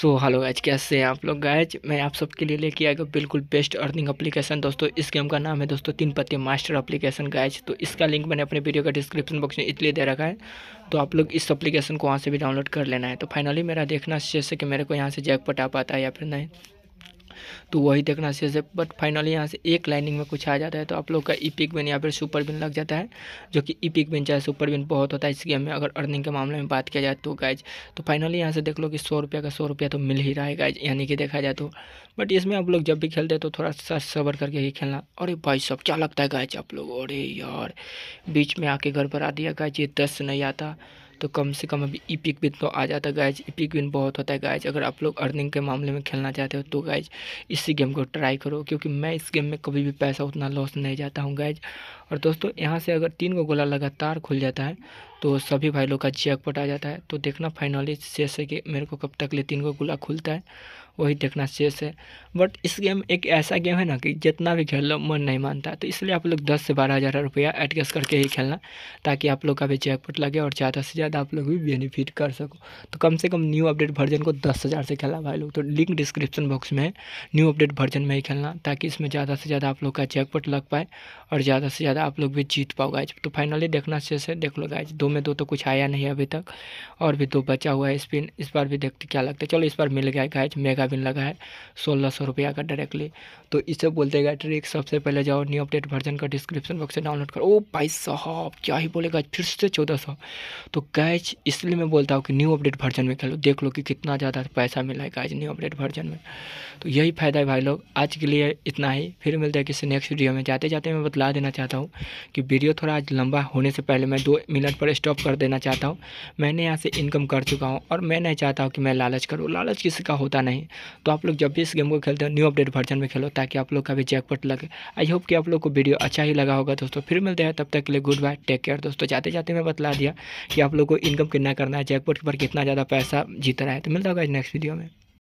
so hello गैच कैसे हैं आप लोग गैज मैं आप सबके लिए लेके आया बिल्कुल बेस्ट अर्निंग एप्लीकेशन दोस्तों इस गेम का नाम है दोस्तों तीन पत्ते मास्टर एप्लीकेशन गैज तो इसका लिंक मैंने अपने वीडियो का डिस्क्रिप्शन बॉक्स में इसलिए दे रखा है तो आप लोग इस एप्लीकेशन को वहाँ से भी डाउनलोड कर लेना है तो फाइनली मेरा देखना जैसे कि मेरे को यहाँ से जैक आ पाता है या फिर नहीं तो वही देखना अच्छे से बट फाइनली यहाँ से एक लाइनिंग में कुछ आ जाता है तो आप लोग का ई पिक बिन या फिर सुपर बिन लग जाता है जो कि ई पिक बिन चाहे सुपर बिन बहुत होता है इस गेम में अगर अर्निंग के मामले में बात किया जाए तो गाइज तो फाइनली यहाँ से देख लो कि सौ रुपये का सौ रुपया तो मिल ही रहा है गाइज यानी कि देखा जाए तो बट इसमें आप लोग जब भी खेलते हैं तो थोड़ा सा सबर करके ही खेलना अरे भाई सब क्या लगता है गाइज आप लोग अरे यार बीच में आके घर पर आ दिया गाइज ये दस नहीं आता तो कम से कम अभी ई पिक विन तो आ जाता है गाइज ई पिक विन बहुत होता है गाइज अगर आप लोग अर्निंग के मामले में खेलना चाहते हो तो गाइज इसी गेम को ट्राई करो क्योंकि मैं इस गेम में कभी भी पैसा उतना लॉस नहीं जाता हूँ गाइज और दोस्तों यहाँ से अगर तीन गो गोला लगातार खुल जाता है तो सभी भाई लोग का जैकपॉट आ जाता है तो देखना फाइनली शेष है कि मेरे को कब तक ले तीन को गुला खुलता है वही देखना शेष है बट इस गेम एक ऐसा गेम है ना कि जितना भी खेल लो मन नहीं मानता तो इसलिए आप लोग दस से बारह हज़ार रुपया एडजस्ट करके ही खेलना ताकि आप लोग का भी जैकपॉट लगे और ज़्यादा से ज़्यादा आप लोग भी बेनिफिट कर सको तो कम से कम न्यू अपडेट वर्जन को दस हज़ार से खेला भाई लोग तो लिंक डिस्क्रिप्शन बॉक्स में न्यू अपडेट वर्जन में ही खेलना ताकि इसमें ज़्यादा से ज़्यादा आप लोग का जैकपॉट लग पाए और ज़्यादा से ज़्यादा आप लोग भी जीत पाओ गाइज तो फाइनली देखना शेष है देख लो गाइज दो में दो तो कुछ आया नहीं अभी तक और भी दो बचा हुआ है स्पिन इस बार भी देखते क्या लगता है चलो इस बार मिल गया गाइज मेगा बिन लगा है सोलह सौ रुपया का डायरेक्टली तो इसे बोलते गए ट्रिक सबसे पहले जाओ न्यू अपडेट वर्जन का डिस्क्रिप्शन बॉक्स से डाउनलोड करो ओ भाई साहब क्या ही बोलेगा फिर से चौदह सौ तो गैच इसलिए मैं बोलता हूँ कि न्यू अपडेट वर्जन में खेलो देख लो कि कितना ज़्यादा पैसा मिला है गैज न्यू अपडेट वर्जन में तो यही फ़ायदा है भाई लोग आज के लिए इतना ही फिर मिलते हैं किसी नेक्स्ट वीडियो में जाते जाते मैं बतला देना चाहता हूँ कि वीडियो थोड़ा आज लंबा होने से पहले मैं दो मिनट पर स्टॉप कर देना चाहता हूँ मैंने यहाँ से इनकम कर चुका हूँ और मैं नहीं चाहता हूँ कि मैं लालच करूँ लालच किसी का होता नहीं तो आप लोग जब भी इस गेम को खेलते हो न्यू अपडेट वर्जन में खेलो ताकि आप लोग का भी जैकपट लगे आई होप कि आप लोग को वीडियो अच्छा ही लगा होगा दोस्तों फिर मिलते हैं तब तक के लिए गुड बाय टेक केयर दोस्तों जाते जाते मैं बता दिया कि आप लोग को इनकम कितना करना है जैकपट पर कितना ज़्यादा पैसा जीत रहा है तो मिलता होगा नेक्स्ट वीडियो में